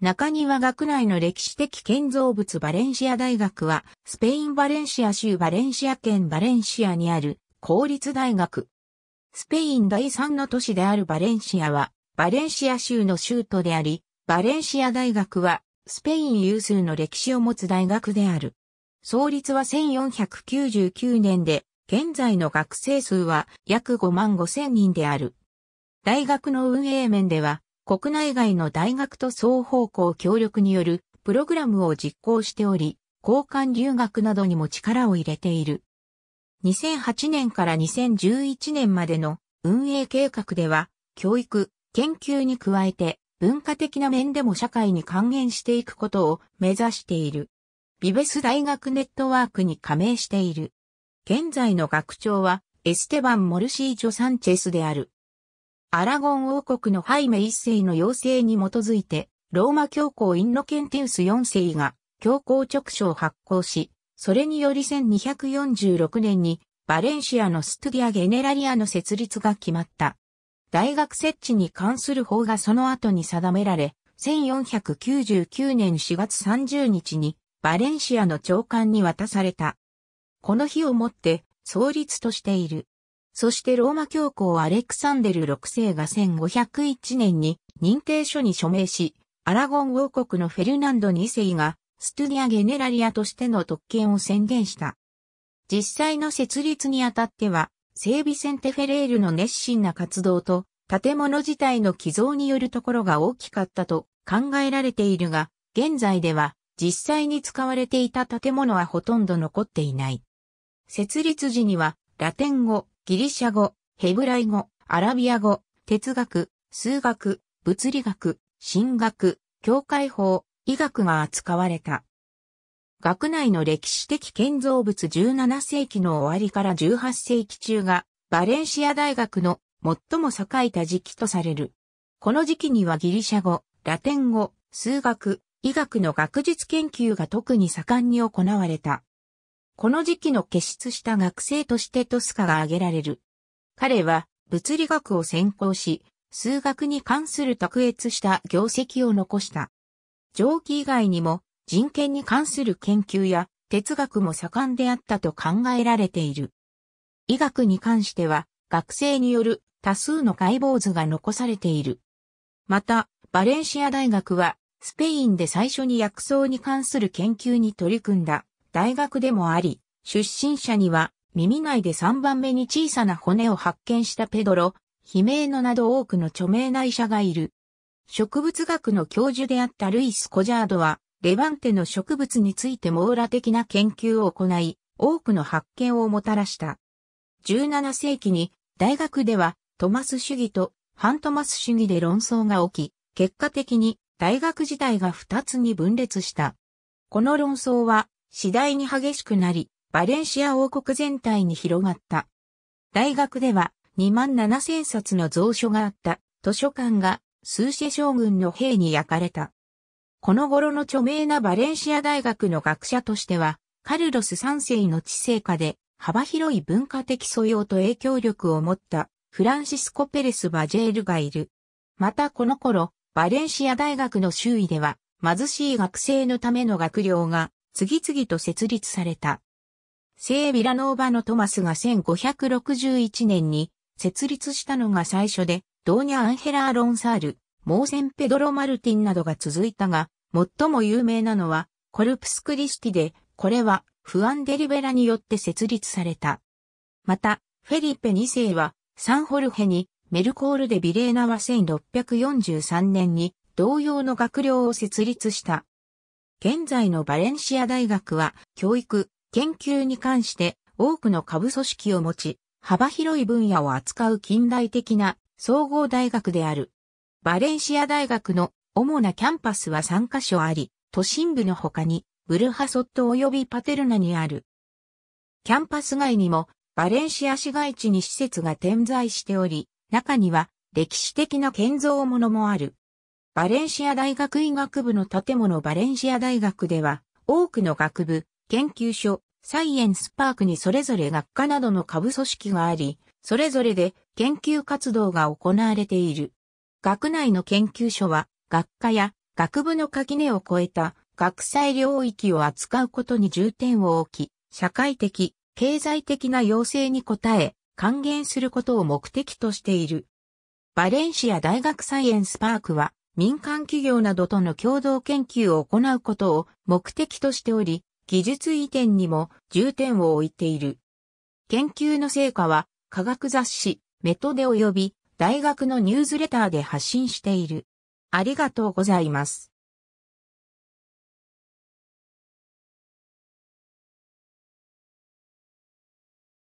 中庭学内の歴史的建造物バレンシア大学は、スペインバレンシア州バレンシア県バレンシアにある公立大学。スペイン第3の都市であるバレンシアは、バレンシア州の州都であり、バレンシア大学は、スペイン有数の歴史を持つ大学である。創立は1499年で、現在の学生数は約5万5千人である。大学の運営面では、国内外の大学と双方向協力によるプログラムを実行しており、交換留学などにも力を入れている。2008年から2011年までの運営計画では、教育、研究に加えて、文化的な面でも社会に還元していくことを目指している。ビベス大学ネットワークに加盟している。現在の学長は、エステバン・モルシージョ・サンチェスである。アラゴン王国のハイメ一世の要請に基づいて、ローマ教皇インノケンティウス4世が教皇直書を発行し、それにより1246年にバレンシアのストゥディア・ゲネラリアの設立が決まった。大学設置に関する法がその後に定められ、1499年4月30日にバレンシアの長官に渡された。この日をもって創立としている。そしてローマ教皇アレクサンデル6世が1501年に認定書に署名し、アラゴン王国のフェルナンド2世がストゥディア・ゲネラリアとしての特権を宣言した。実際の設立にあたっては、整備センテフェレールの熱心な活動と、建物自体の寄贈によるところが大きかったと考えられているが、現在では実際に使われていた建物はほとんど残っていない。設立時には、ラテン語、ギリシャ語、ヘブライ語、アラビア語、哲学、数学、物理学、神学、教会法、医学が扱われた。学内の歴史的建造物17世紀の終わりから18世紀中がバレンシア大学の最も栄えた時期とされる。この時期にはギリシャ語、ラテン語、数学、医学の学術研究が特に盛んに行われた。この時期の結出した学生としてトスカが挙げられる。彼は物理学を専攻し、数学に関する卓越した業績を残した。上記以外にも人権に関する研究や哲学も盛んであったと考えられている。医学に関しては学生による多数の解剖図が残されている。また、バレンシア大学はスペインで最初に薬草に関する研究に取り組んだ大学でもあり、出身者には耳内で3番目に小さな骨を発見したペドロ、悲鳴のなど多くの著名な医者がいる。植物学の教授であったルイス・コジャードは、レバンテの植物について網羅的な研究を行い、多くの発見をもたらした。17世紀に大学ではトマス主義とハントマス主義で論争が起き、結果的に大学自体が2つに分裂した。この論争は次第に激しくなり、バレンシア王国全体に広がった。大学では2万7千冊の蔵書があった図書館がスーシェ将軍の兵に焼かれた。この頃の著名なバレンシア大学の学者としては、カルロス3世の知性下で幅広い文化的素養と影響力を持ったフランシスコ・ペレス・バジェールがいる。またこの頃、バレンシア大学の周囲では貧しい学生のための学寮が次々と設立された。聖ビラノーバのトマスが1561年に設立したのが最初で、ドーニャ・アンヘラロンサール、モーセン・ペドロ・マルティンなどが続いたが、最も有名なのはコルプス・クリスティで、これはフアン・デリベラによって設立された。また、フェリペ2世はサンホルヘにメルコール・でビレーナは1643年に同様の学寮を設立した。現在のバレンシア大学は教育、研究に関して多くの下部組織を持ち、幅広い分野を扱う近代的な総合大学である。バレンシア大学の主なキャンパスは3カ所あり、都心部の他にブルハソット及びパテルナにある。キャンパス外にもバレンシア市街地に施設が点在しており、中には歴史的な建造物もある。バレンシア大学医学部の建物バレンシア大学では、多くの学部、研究所、サイエンスパークにそれぞれ学科などの下部組織があり、それぞれで研究活動が行われている。学内の研究所は、学科や学部の垣根を超えた学際領域を扱うことに重点を置き、社会的、経済的な要請に応え、還元することを目的としている。バレンシア大学サイエンスパークは、民間企業などとの共同研究を行うことを目的としており、技術移転にも重点を置いている。研究の成果は科学雑誌、メトデ及び大学のニュースレターで発信している。ありがとうございます。